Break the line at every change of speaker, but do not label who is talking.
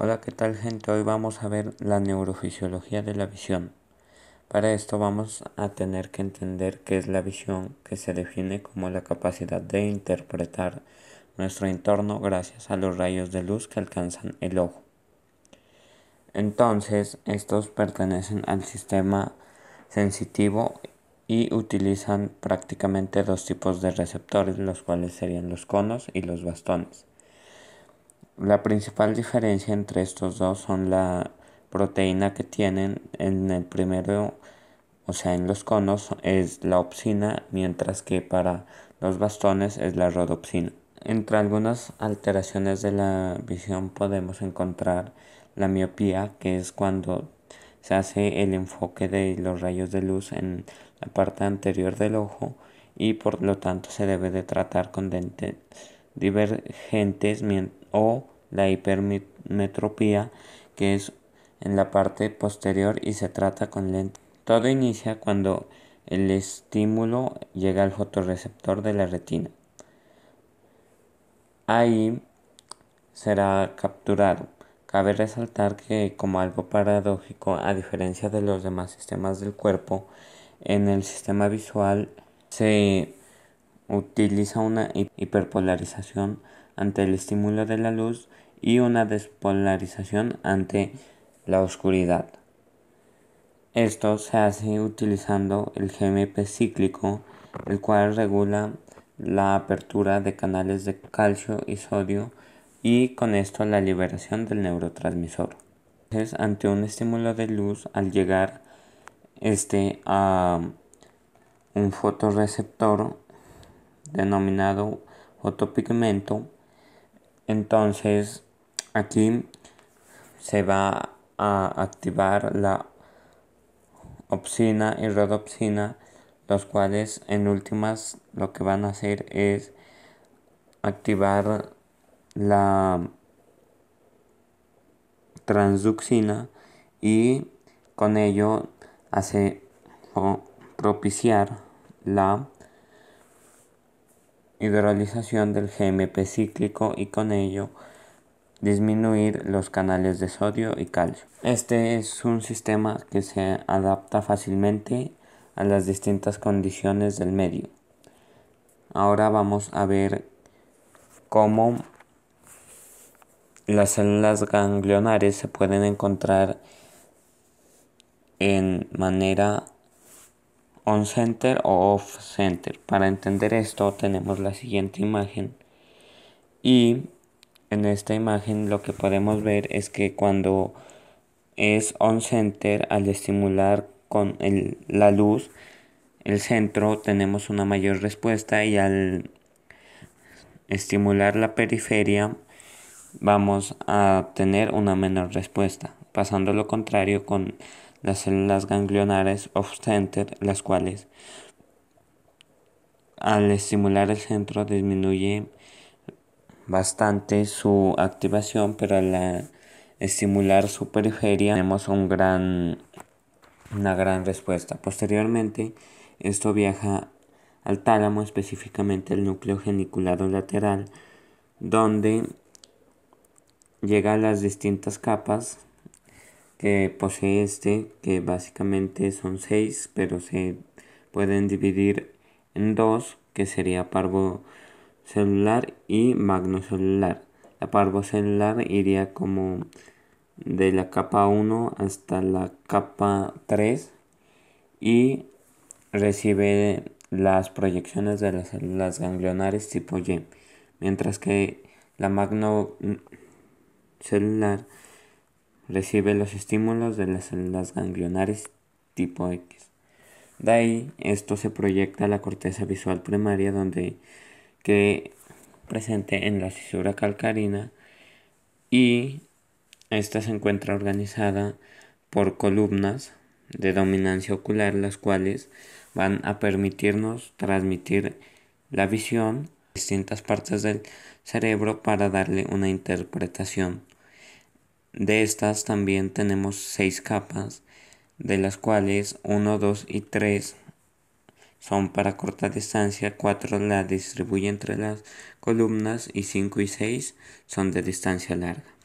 Hola, ¿qué tal gente? Hoy vamos a ver la neurofisiología de la visión. Para esto vamos a tener que entender qué es la visión, que se define como la capacidad de interpretar nuestro entorno gracias a los rayos de luz que alcanzan el ojo. Entonces, estos pertenecen al sistema sensitivo y utilizan prácticamente dos tipos de receptores, los cuales serían los conos y los bastones. La principal diferencia entre estos dos son la proteína que tienen en el primero, o sea, en los conos es la opsina, mientras que para los bastones es la rodopsina. Entre algunas alteraciones de la visión podemos encontrar la miopía, que es cuando se hace el enfoque de los rayos de luz en la parte anterior del ojo y por lo tanto se debe de tratar con dentes divergentes o la hipermetropía que es en la parte posterior y se trata con lente. Todo inicia cuando el estímulo llega al fotorreceptor de la retina. Ahí será capturado. Cabe resaltar que como algo paradójico, a diferencia de los demás sistemas del cuerpo, en el sistema visual se utiliza una hiperpolarización ante el estímulo de la luz y una despolarización ante la oscuridad. Esto se hace utilizando el GMP cíclico, el cual regula la apertura de canales de calcio y sodio y con esto la liberación del neurotransmisor. Es ante un estímulo de luz, al llegar este a un fotorreceptor, denominado fotopigmento. Entonces aquí se va a activar la opsina y rodopsina, los cuales en últimas lo que van a hacer es activar la Transduxina y con ello hace propiciar la hidrolización del GMP cíclico y con ello disminuir los canales de sodio y calcio. Este es un sistema que se adapta fácilmente a las distintas condiciones del medio. Ahora vamos a ver cómo las células ganglionares se pueden encontrar en manera on center o off center. Para entender esto tenemos la siguiente imagen y en esta imagen lo que podemos ver es que cuando es on center al estimular con la luz el centro tenemos una mayor respuesta y al estimular la periferia vamos a tener una menor respuesta pasando lo contrario con las células ganglionares off-center, las cuales al estimular el centro disminuye bastante su activación, pero al estimular su periferia tenemos una gran respuesta. Posteriormente, esto viaja al tálamo, específicamente el núcleo geniculado lateral, donde llega a las distintas capas que posee este, que básicamente son seis, pero se pueden dividir en dos, que sería parvo celular y magno celular. La parvo celular iría como de la capa 1 hasta la capa 3 y recibe las proyecciones de las células ganglionares tipo Y, mientras que la magno celular recibe los estímulos de las células ganglionares tipo X. De ahí, esto se proyecta a la corteza visual primaria donde que presente en la fisura calcarina y esta se encuentra organizada por columnas de dominancia ocular, las cuales van a permitirnos transmitir la visión a distintas partes del cerebro para darle una interpretación. De estas también tenemos 6 capas, de las cuales 1, 2 y 3 son para corta distancia, 4 la distribuye entre las columnas y 5 y 6 son de distancia larga.